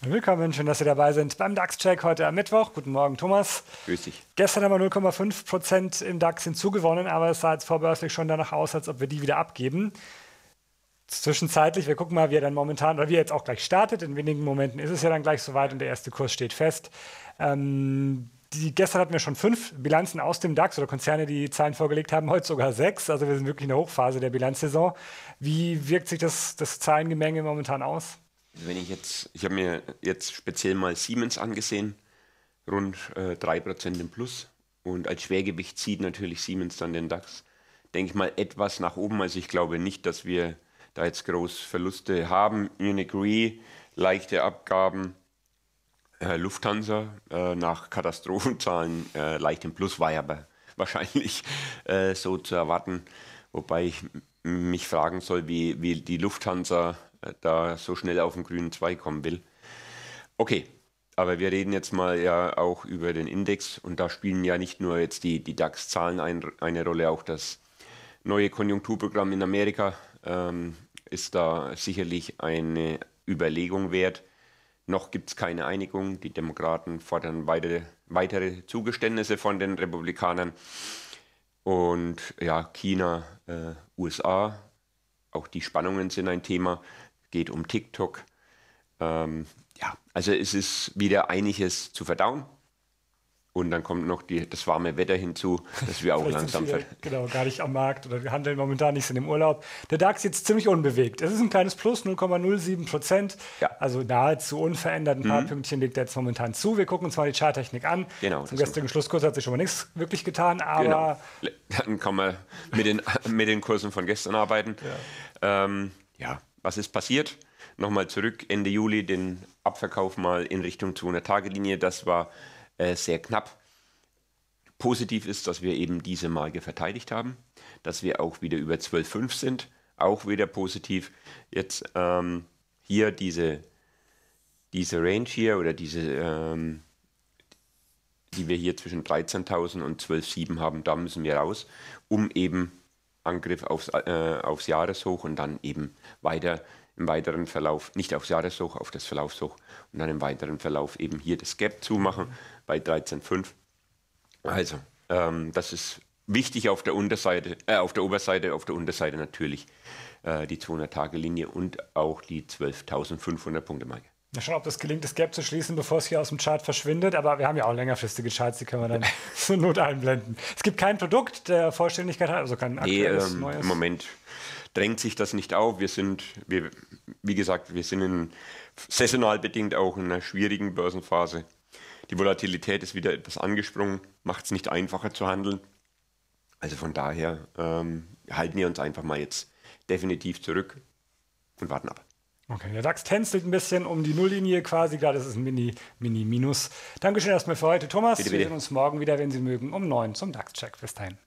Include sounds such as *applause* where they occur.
Willkommen, schön, dass Sie dabei sind beim DAX-Check heute am Mittwoch. Guten Morgen, Thomas. Grüß dich. Gestern haben wir 0,5 Prozent im DAX hinzugewonnen, aber es sah jetzt vorbörslich schon danach aus, als ob wir die wieder abgeben. Zwischenzeitlich, wir gucken mal, wie er dann momentan oder wie er jetzt auch gleich startet. In wenigen Momenten ist es ja dann gleich soweit und der erste Kurs steht fest. Ähm, die, gestern hatten wir schon fünf Bilanzen aus dem DAX oder Konzerne, die Zahlen vorgelegt haben, heute sogar sechs. Also wir sind wirklich in der Hochphase der Bilanzsaison. Wie wirkt sich das, das Zahlengemenge momentan aus? wenn ich jetzt, ich habe mir jetzt speziell mal Siemens angesehen, rund äh, 3% im Plus. Und als Schwergewicht zieht natürlich Siemens dann den DAX, denke ich mal, etwas nach oben. Also ich glaube nicht, dass wir da jetzt groß Verluste haben. Munich Re, leichte Abgaben. Äh, Lufthansa äh, nach Katastrophenzahlen äh, leicht im Plus war aber *laughs* wahrscheinlich äh, so zu erwarten. Wobei ich mich fragen soll, wie, wie die Lufthansa äh, da so schnell auf den grünen Zweig kommen will. Okay, aber wir reden jetzt mal ja auch über den Index und da spielen ja nicht nur jetzt die, die DAX-Zahlen ein, eine Rolle, auch das neue Konjunkturprogramm in Amerika ähm, ist da sicherlich eine Überlegung wert. Noch gibt es keine Einigung. Die Demokraten fordern weitere, weitere Zugeständnisse von den Republikanern. Und ja, China, äh, USA, auch die Spannungen sind ein Thema geht um TikTok. Ähm, ja, also es ist wieder einiges zu verdauen. Und dann kommt noch die, das warme Wetter hinzu, dass wir *laughs* auch langsam wir, Genau, gar nicht am Markt oder wir handeln momentan nicht, sind im Urlaub. Der DAX ist jetzt ziemlich unbewegt. Es ist ein kleines Plus, 0,07 Prozent. Ja. Also nahezu unverändert. Ein paar mhm. Pünktchen liegt er jetzt momentan zu. Wir gucken uns mal die Charttechnik an. Genau, Zum gestrigen Schlusskurs hat sich schon mal nichts wirklich getan, aber. Genau. Dann kann man mit den, *laughs* mit den Kursen von gestern arbeiten. Ja. Ähm, ja, was ist passiert? Nochmal zurück Ende Juli den Abverkauf mal in Richtung 200-Tage-Linie. Das war äh, sehr knapp. Positiv ist, dass wir eben diese Marke verteidigt haben, dass wir auch wieder über 12,5 sind. Auch wieder positiv. Jetzt ähm, hier diese, diese Range hier oder diese, ähm, die wir hier zwischen 13.000 und 12,7 haben, da müssen wir raus, um eben Angriff aufs, äh, aufs Jahreshoch und dann eben weiter im weiteren Verlauf, nicht aufs Jahreshoch, auf das Verlaufshoch und dann im weiteren Verlauf eben hier das Gap zumachen bei 13,5. Also, ähm, das ist wichtig auf der Unterseite, äh, auf der Oberseite, auf der Unterseite natürlich äh, die 200-Tage-Linie und auch die 12.500 Punkte-Marke. Ja, schon, ob das gelingt, das Gap zu schließen, bevor es hier aus dem Chart verschwindet. Aber wir haben ja auch längerfristige Charts, die können wir dann *laughs* zur Not einblenden. Es gibt kein Produkt der Vollständigkeit, hat, also kein aktuelles, nee, ähm, neues. Im Moment drängt sich das nicht auf. Wir sind, wir, wie gesagt, wir sind in, saisonal bedingt auch in einer schwierigen Börsenphase. Die Volatilität ist wieder etwas angesprungen, macht es nicht einfacher zu handeln. Also von daher ähm, halten wir uns einfach mal jetzt definitiv zurück und warten ab. Okay, der DAX tänzelt ein bisschen um die Nulllinie quasi gerade. Das ist ein Mini, Mini-Minus. Dankeschön erstmal für heute, Thomas. Bitte, bitte. Wir sehen uns morgen wieder, wenn Sie mögen, um neun zum DAX-Check. Bis dahin.